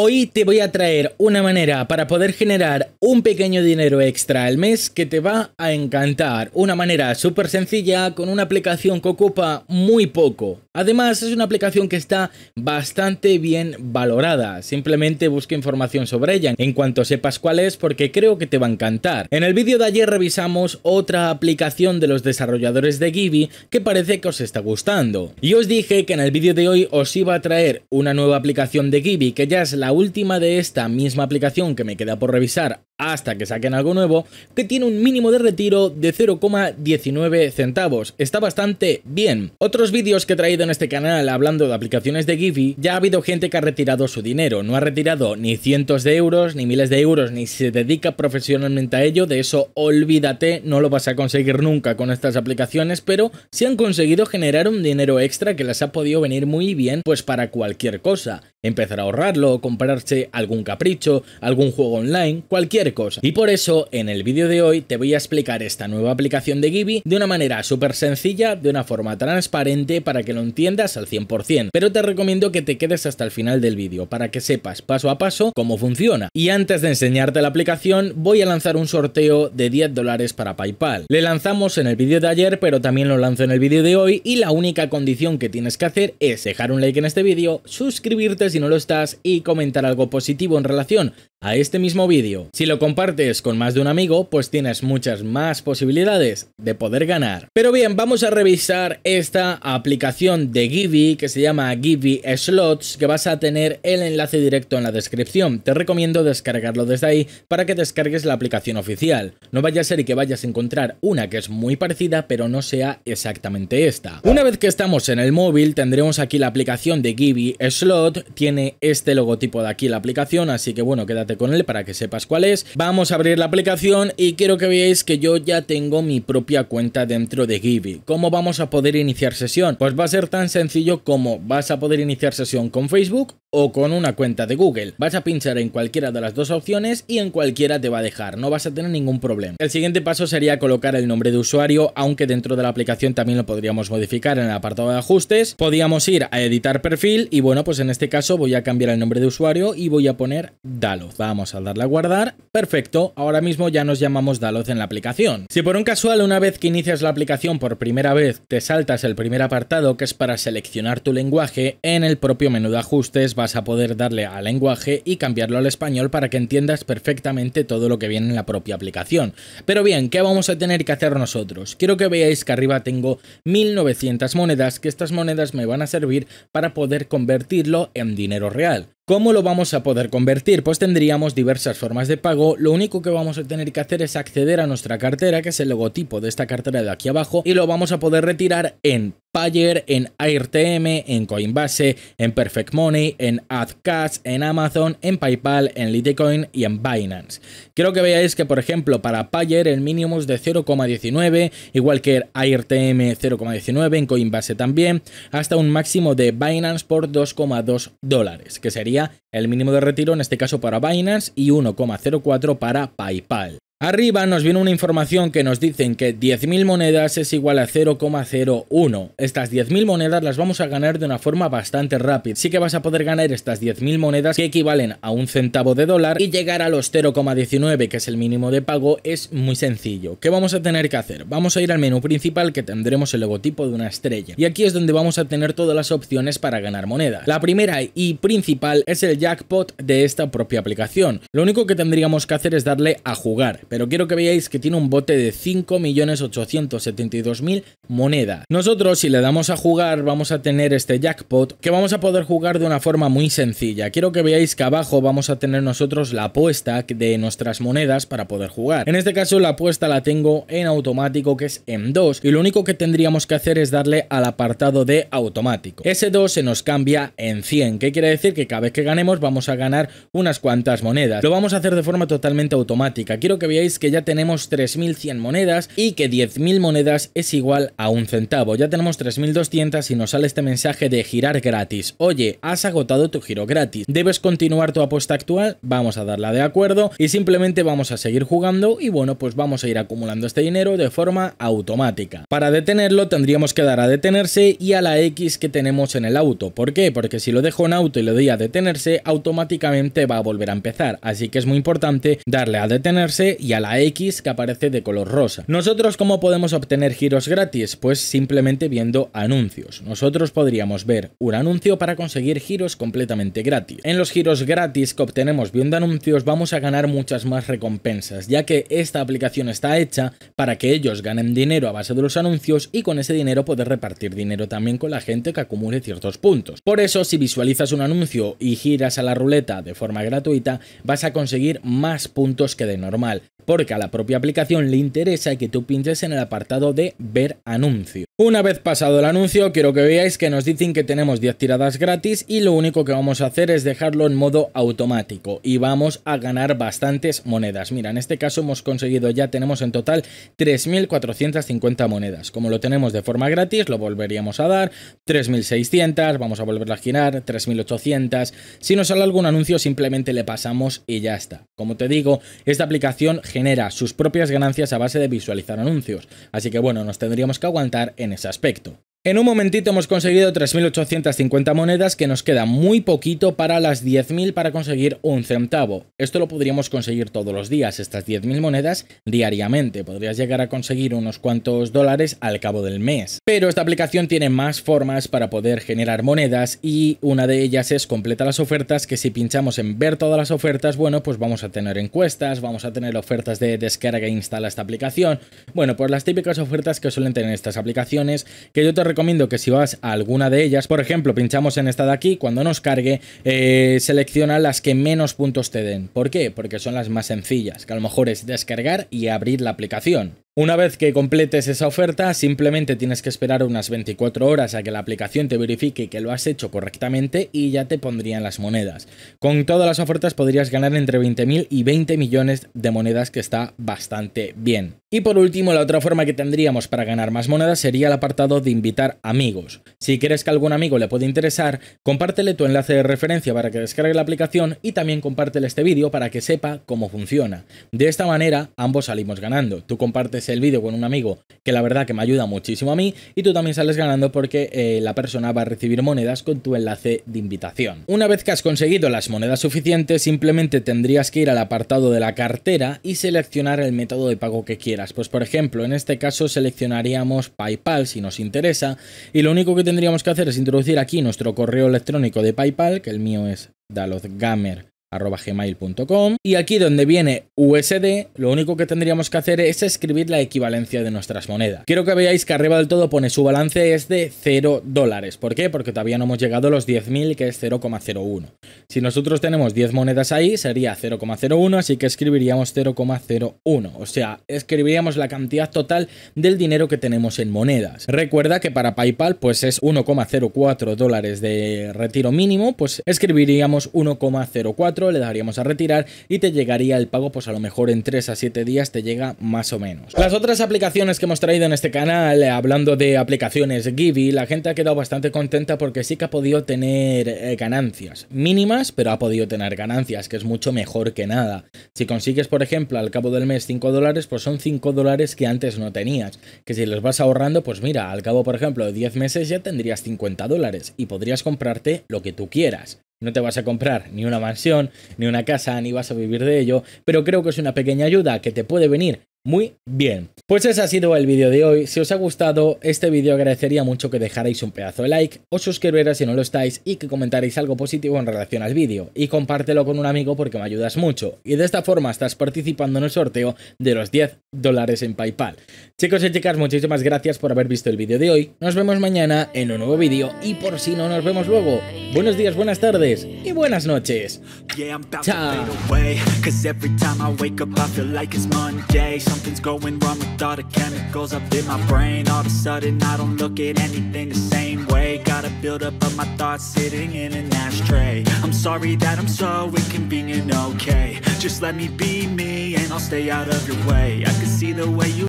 Hoy te voy a traer una manera para poder generar un pequeño dinero extra al mes que te va a encantar. Una manera súper sencilla con una aplicación que ocupa muy poco. Además es una aplicación que está bastante bien valorada. Simplemente busca información sobre ella en cuanto sepas cuál es porque creo que te va a encantar. En el vídeo de ayer revisamos otra aplicación de los desarrolladores de givi que parece que os está gustando. Y os dije que en el vídeo de hoy os iba a traer una nueva aplicación de givi que ya es la la última de esta misma aplicación que me queda por revisar hasta que saquen algo nuevo, que tiene un mínimo de retiro de 0,19 centavos. Está bastante bien. Otros vídeos que he traído en este canal hablando de aplicaciones de Giphy, ya ha habido gente que ha retirado su dinero. No ha retirado ni cientos de euros, ni miles de euros, ni se dedica profesionalmente a ello. De eso olvídate, no lo vas a conseguir nunca con estas aplicaciones, pero se han conseguido generar un dinero extra que les ha podido venir muy bien pues para cualquier cosa. Empezar a ahorrarlo, comprarse algún capricho, algún juego online, cualquier cosa. Y por eso, en el vídeo de hoy te voy a explicar esta nueva aplicación de Gibi de una manera súper sencilla, de una forma transparente para que lo entiendas al 100%. Pero te recomiendo que te quedes hasta el final del vídeo para que sepas paso a paso cómo funciona. Y antes de enseñarte la aplicación, voy a lanzar un sorteo de 10 dólares para PayPal. Le lanzamos en el vídeo de ayer, pero también lo lanzo en el vídeo de hoy y la única condición que tienes que hacer es dejar un like en este vídeo, suscribirte si no lo estás y comentar algo positivo en relación a este mismo vídeo. Si lo compartes con más de un amigo, pues tienes muchas más posibilidades de poder ganar. Pero bien, vamos a revisar esta aplicación de Givi que se llama Givi Slots, que vas a tener el enlace directo en la descripción. Te recomiendo descargarlo desde ahí para que descargues la aplicación oficial. No vaya a ser y que vayas a encontrar una que es muy parecida, pero no sea exactamente esta. Una vez que estamos en el móvil, tendremos aquí la aplicación de Givi Slot. Tiene este logotipo de aquí la aplicación, así que bueno, quédate con él para que sepas cuál es. Vamos a abrir la aplicación y quiero que veáis que yo ya tengo mi propia cuenta dentro de Givi. ¿Cómo vamos a poder iniciar sesión? Pues va a ser tan sencillo como vas a poder iniciar sesión con Facebook o con una cuenta de Google. Vas a pinchar en cualquiera de las dos opciones y en cualquiera te va a dejar, no vas a tener ningún problema. El siguiente paso sería colocar el nombre de usuario, aunque dentro de la aplicación también lo podríamos modificar en el apartado de ajustes. Podíamos ir a editar perfil y bueno, pues en este caso voy a cambiar el nombre de usuario y voy a poner dalos Vamos a darle a guardar. Perfecto, ahora mismo ya nos llamamos dalos en la aplicación. Si por un casual una vez que inicias la aplicación por primera vez te saltas el primer apartado que es para seleccionar tu lenguaje, en el propio menú de ajustes vas a poder darle al lenguaje y cambiarlo al español para que entiendas perfectamente todo lo que viene en la propia aplicación. Pero bien, ¿qué vamos a tener que hacer nosotros? Quiero que veáis que arriba tengo 1900 monedas, que estas monedas me van a servir para poder convertirlo en dinero real. ¿Cómo lo vamos a poder convertir? Pues tendríamos diversas formas de pago, lo único que vamos a tener que hacer es acceder a nuestra cartera, que es el logotipo de esta cartera de aquí abajo, y lo vamos a poder retirar en Payer, en AirTM, en Coinbase, en Perfect Money, en AdCash, en Amazon, en PayPal, en Litecoin y en Binance. Quiero que veáis que, por ejemplo, para Payer el mínimo es de 0,19, igual que AirTM 0,19, en Coinbase también, hasta un máximo de Binance por 2,2 dólares, que sería el mínimo de retiro en este caso para Binance y 1,04 para PayPal. Arriba nos viene una información que nos dicen que 10.000 monedas es igual a 0,01. Estas 10.000 monedas las vamos a ganar de una forma bastante rápida. Sí que vas a poder ganar estas 10.000 monedas que equivalen a un centavo de dólar y llegar a los 0,19 que es el mínimo de pago es muy sencillo. ¿Qué vamos a tener que hacer? Vamos a ir al menú principal que tendremos el logotipo de una estrella. Y aquí es donde vamos a tener todas las opciones para ganar monedas. La primera y principal es el jackpot de esta propia aplicación. Lo único que tendríamos que hacer es darle a jugar pero quiero que veáis que tiene un bote de 5.872.000 moneda. Nosotros, si le damos a jugar, vamos a tener este jackpot que vamos a poder jugar de una forma muy sencilla. Quiero que veáis que abajo vamos a tener nosotros la apuesta de nuestras monedas para poder jugar. En este caso, la apuesta la tengo en automático, que es en 2, y lo único que tendríamos que hacer es darle al apartado de automático. Ese 2 se nos cambia en 100, que quiere decir que cada vez que ganemos vamos a ganar unas cuantas monedas. Lo vamos a hacer de forma totalmente automática. Quiero que veáis que ya tenemos 3100 monedas y que 10.000 monedas es igual a un centavo. Ya tenemos 3200 y nos sale este mensaje de girar gratis. Oye, has agotado tu giro gratis. ¿Debes continuar tu apuesta actual? Vamos a darla de acuerdo y simplemente vamos a seguir jugando y bueno, pues vamos a ir acumulando este dinero de forma automática. Para detenerlo tendríamos que dar a detenerse y a la X que tenemos en el auto. ¿Por qué? Porque si lo dejo en auto y le doy a detenerse, automáticamente va a volver a empezar. Así que es muy importante darle a detenerse y y a la X que aparece de color rosa. Nosotros, ¿cómo podemos obtener giros gratis? Pues simplemente viendo anuncios. Nosotros podríamos ver un anuncio para conseguir giros completamente gratis. En los giros gratis que obtenemos viendo anuncios vamos a ganar muchas más recompensas, ya que esta aplicación está hecha para que ellos ganen dinero a base de los anuncios y con ese dinero poder repartir dinero también con la gente que acumule ciertos puntos. Por eso, si visualizas un anuncio y giras a la ruleta de forma gratuita, vas a conseguir más puntos que de normal porque a la propia aplicación le interesa que tú pinches en el apartado de ver anuncio. Una vez pasado el anuncio, quiero que veáis que nos dicen que tenemos 10 tiradas gratis y lo único que vamos a hacer es dejarlo en modo automático y vamos a ganar bastantes monedas. Mira, en este caso hemos conseguido ya, tenemos en total 3.450 monedas. Como lo tenemos de forma gratis, lo volveríamos a dar, 3.600, vamos a volver a girar, 3.800. Si nos sale algún anuncio, simplemente le pasamos y ya está. Como te digo, esta aplicación genera genera sus propias ganancias a base de visualizar anuncios, así que bueno, nos tendríamos que aguantar en ese aspecto. En un momentito hemos conseguido 3.850 monedas que nos queda muy poquito para las 10.000 para conseguir un centavo. Esto lo podríamos conseguir todos los días, estas 10.000 monedas diariamente. Podrías llegar a conseguir unos cuantos dólares al cabo del mes. Pero esta aplicación tiene más formas para poder generar monedas y una de ellas es completa las ofertas que si pinchamos en ver todas las ofertas, bueno, pues vamos a tener encuestas, vamos a tener ofertas de descarga e instala esta aplicación. Bueno, pues las típicas ofertas que suelen tener estas aplicaciones que yo te recomiendo recomiendo que si vas a alguna de ellas, por ejemplo, pinchamos en esta de aquí, cuando nos cargue, eh, selecciona las que menos puntos te den. ¿Por qué? Porque son las más sencillas, que a lo mejor es descargar y abrir la aplicación. Una vez que completes esa oferta, simplemente tienes que esperar unas 24 horas a que la aplicación te verifique que lo has hecho correctamente y ya te pondrían las monedas. Con todas las ofertas podrías ganar entre 20.000 y 20 millones de monedas, que está bastante bien. Y por último, la otra forma que tendríamos para ganar más monedas sería el apartado de invitar amigos. Si quieres que algún amigo le puede interesar, compártele tu enlace de referencia para que descargue la aplicación y también compártele este vídeo para que sepa cómo funciona. De esta manera, ambos salimos ganando. Tú compartes el vídeo con un amigo, que la verdad que me ayuda muchísimo a mí, y tú también sales ganando porque eh, la persona va a recibir monedas con tu enlace de invitación. Una vez que has conseguido las monedas suficientes, simplemente tendrías que ir al apartado de la cartera y seleccionar el método de pago que quieras. Pues por ejemplo, en este caso seleccionaríamos PayPal si nos interesa, y lo único que tendríamos que hacer es introducir aquí nuestro correo electrónico de PayPal, que el mío es dalozgamer arroba gmail.com y aquí donde viene USD lo único que tendríamos que hacer es escribir la equivalencia de nuestras monedas quiero que veáis que arriba del todo pone su balance es de 0 dólares ¿por qué? porque todavía no hemos llegado a los 10.000 que es 0,01 si nosotros tenemos 10 monedas ahí sería 0,01 así que escribiríamos 0,01 o sea escribiríamos la cantidad total del dinero que tenemos en monedas recuerda que para Paypal pues es 1,04 dólares de retiro mínimo pues escribiríamos 1,04 le daríamos a retirar y te llegaría el pago pues a lo mejor en 3 a 7 días te llega más o menos. Las otras aplicaciones que hemos traído en este canal, eh, hablando de aplicaciones Givi, la gente ha quedado bastante contenta porque sí que ha podido tener eh, ganancias mínimas, pero ha podido tener ganancias, que es mucho mejor que nada. Si consigues, por ejemplo, al cabo del mes 5 dólares, pues son 5 dólares que antes no tenías, que si los vas ahorrando, pues mira, al cabo, por ejemplo, de 10 meses ya tendrías 50 dólares y podrías comprarte lo que tú quieras. No te vas a comprar ni una mansión, ni una casa, ni vas a vivir de ello, pero creo que es una pequeña ayuda que te puede venir muy bien. Pues ese ha sido el vídeo de hoy. Si os ha gustado este vídeo agradecería mucho que dejarais un pedazo de like, os suscribiera si no lo estáis y que comentarais algo positivo en relación al vídeo. Y compártelo con un amigo porque me ayudas mucho. Y de esta forma estás participando en el sorteo de los 10 dólares en Paypal. Chicos y chicas, muchísimas gracias por haber visto el vídeo de hoy. Nos vemos mañana en un nuevo vídeo y por si no nos vemos luego. Buenos días, buenas tardes y buenas noches. Chao. Something's going wrong with all the chemicals up in my brain All of a sudden I don't look at anything the same way Gotta build up of my thoughts sitting in an ashtray I'm sorry that I'm so inconvenient, okay Just let me be me and I'll stay out of your way I can see the way you